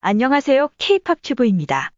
안녕하세요. K-팝 튜브입니다.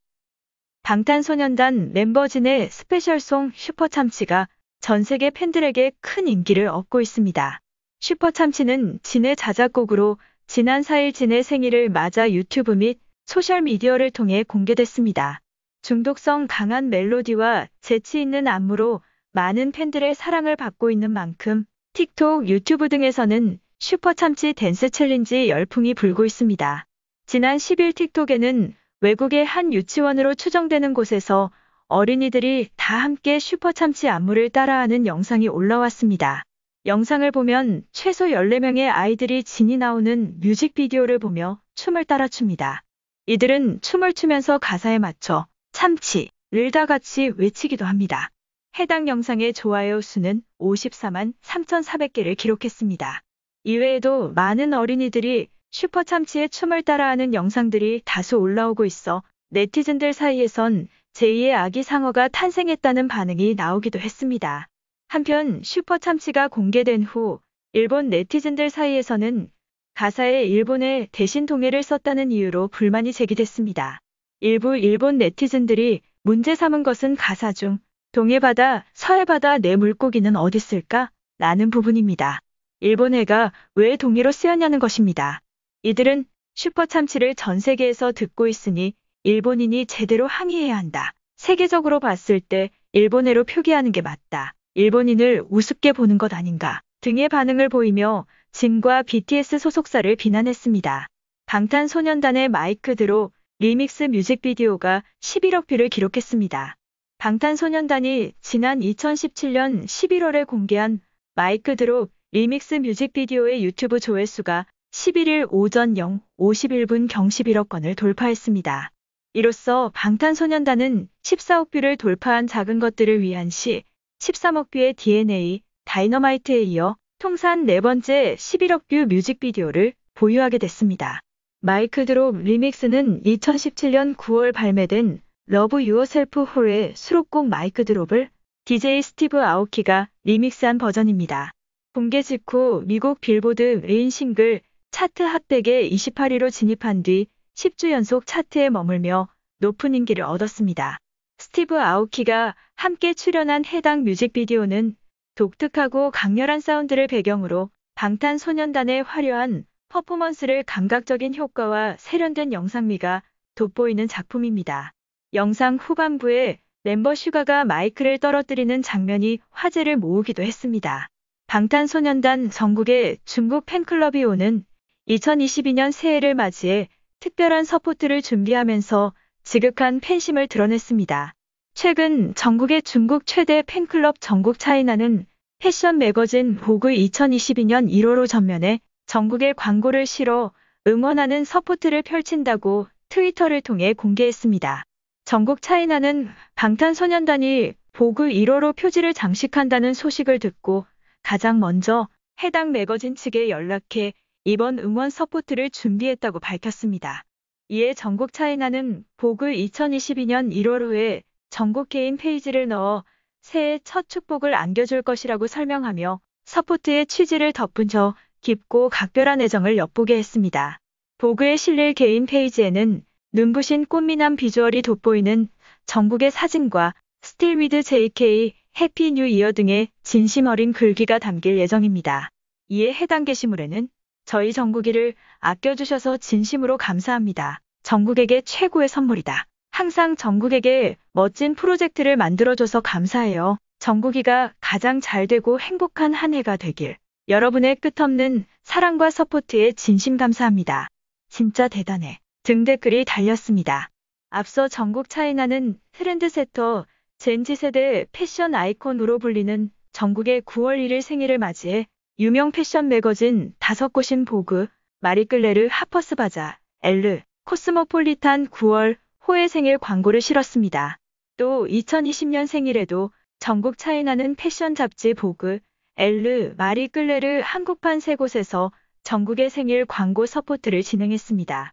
방탄소년단 멤버진의 스페셜송 슈퍼참치가 전 세계 팬들에게 큰 인기를 얻고 있습니다. 슈퍼참치는 진의 자작곡으로 지난 4일 진의 생일을 맞아 유튜브 및 소셜미디어를 통해 공개됐습니다. 중독성 강한 멜로디와 재치 있는 안무로 많은 팬들의 사랑을 받고 있는 만큼 틱톡, 유튜브 등에서는 슈퍼참치 댄스 챌린지 열풍이 불고 있습니다. 지난 10일 틱톡에는 외국의 한 유치원으로 추정되는 곳에서 어린이들이 다 함께 슈퍼참치 안무를 따라하는 영상이 올라왔습니다. 영상을 보면 최소 14명의 아이들이 진이 나오는 뮤직비디오를 보며 춤을 따라 춥니다. 이들은 춤을 추면서 가사에 맞춰 참치를 다 같이 외치기도 합니다. 해당 영상의 좋아요 수는 54만 3,400개를 기록했습니다. 이외에도 많은 어린이들이 슈퍼참치의 춤을 따라하는 영상들이 다수 올라오고 있어 네티즌들 사이에선 제2의 아기 상어가 탄생했다는 반응이 나오기도 했습니다. 한편 슈퍼참치가 공개된 후 일본 네티즌들 사이에서는 가사에 일본의 대신 동해를 썼다는 이유로 불만이 제기됐습니다. 일부 일본 네티즌들이 문제 삼은 것은 가사 중 동해바다, 서해바다 내 네 물고기는 어딨을까? 라는 부분입니다. 일본해가 왜 동해로 쓰였냐는 것입니다. 이들은 슈퍼참치를 전 세계에서 듣고 있으니 일본인이 제대로 항의해야 한다. 세계적으로 봤을 때 일본어로 표기하는 게 맞다. 일본인을 우습게 보는 것 아닌가 등의 반응을 보이며 진과 BTS 소속사를 비난했습니다. 방탄소년단의 마이크드로 리믹스 뮤직비디오가 11억 뷰를 기록했습니다. 방탄소년단이 지난 2017년 11월에 공개한 마이크드로 리믹스 뮤직비디오의 유튜브 조회수가 11일 오전 0 51분 경 11억 건을 돌파했습니다. 이로써 방탄소년단은 14억 뷰를 돌파한 작은 것들을 위한 시 13억 뷰의 DNA 다이너마이트에 이어 통산 네 번째 11억 뷰 뮤직비디오를 보유하게 됐습니다. 마이크 드롭 리믹스는 2017년 9월 발매된 러브 유어셀프 홀의 수록곡 마이크 드롭을 DJ 스티브 아오키가 리믹스한 버전입니다. 공개 직후 미국 빌보드 메인 싱글 차트 핫백에 28위로 진입한 뒤 10주 연속 차트에 머물며 높은 인기를 얻었습니다. 스티브 아오키가 함께 출연한 해당 뮤직비디오는 독특하고 강렬한 사운드를 배경으로 방탄소년단의 화려한 퍼포먼스를 감각적인 효과와 세련된 영상미가 돋보이는 작품입니다. 영상 후반부에 멤버 슈가가 마이크를 떨어뜨리는 장면이 화제를 모으기도 했습니다. 방탄소년단 전국의 중국 팬클럽이 오는 2022년 새해를 맞이해 특별한 서포트를 준비하면서 지극한 팬심을 드러냈습니다. 최근 전국의 중국 최대 팬클럽 전국 차이나는 패션 매거진 보그 2022년 1호로 전면에 전국의 광고를 실어 응원하는 서포트를 펼친다고 트위터를 통해 공개했습니다. 전국 차이나는 방탄소년단이 보그 1호로 표지를 장식한다는 소식을 듣고 가장 먼저 해당 매거진 측에 연락해 이번 응원 서포트를 준비했다고 밝혔습니다. 이에 전국 차이나는 복을 2022년 1월 후에 전국 개인 페이지를 넣어 새해 첫 축복을 안겨줄 것이라고 설명하며 서포트의 취지를 덧붙여 깊고 각별한 애정을 엿보게 했습니다. 보그의 실릴 개인 페이지에는 눈부신 꽃미남 비주얼이 돋보이는 전국의 사진과 스틸 위드 JK, 해피 뉴 이어 등의 진심 어린 글귀가 담길 예정입니다. 이에 해당 게시물에는 저희 정국이를 아껴주셔서 진심으로 감사합니다. 정국에게 최고의 선물이다. 항상 정국에게 멋진 프로젝트를 만들어줘서 감사해요. 정국이가 가장 잘되고 행복한 한 해가 되길. 여러분의 끝없는 사랑과 서포트에 진심 감사합니다. 진짜 대단해. 등댓글이 달렸습니다. 앞서 정국 차이나는 트렌드세터 젠지세대 패션 아이콘으로 불리는 정국의 9월 1일 생일을 맞이해 유명 패션 매거진 다섯 곳인 보그, 마리끌레르 하퍼스 바자, 엘르, 코스모폴리탄 9월 호의 생일 광고를 실었습니다. 또 2020년 생일에도 전국 차이나는 패션 잡지 보그, 엘르, 마리끌레르 한국판 세 곳에서 전국의 생일 광고 서포트를 진행했습니다.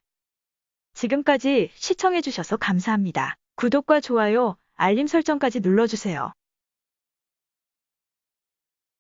지금까지 시청해주셔서 감사합니다. 구독과 좋아요, 알림 설정까지 눌러주세요.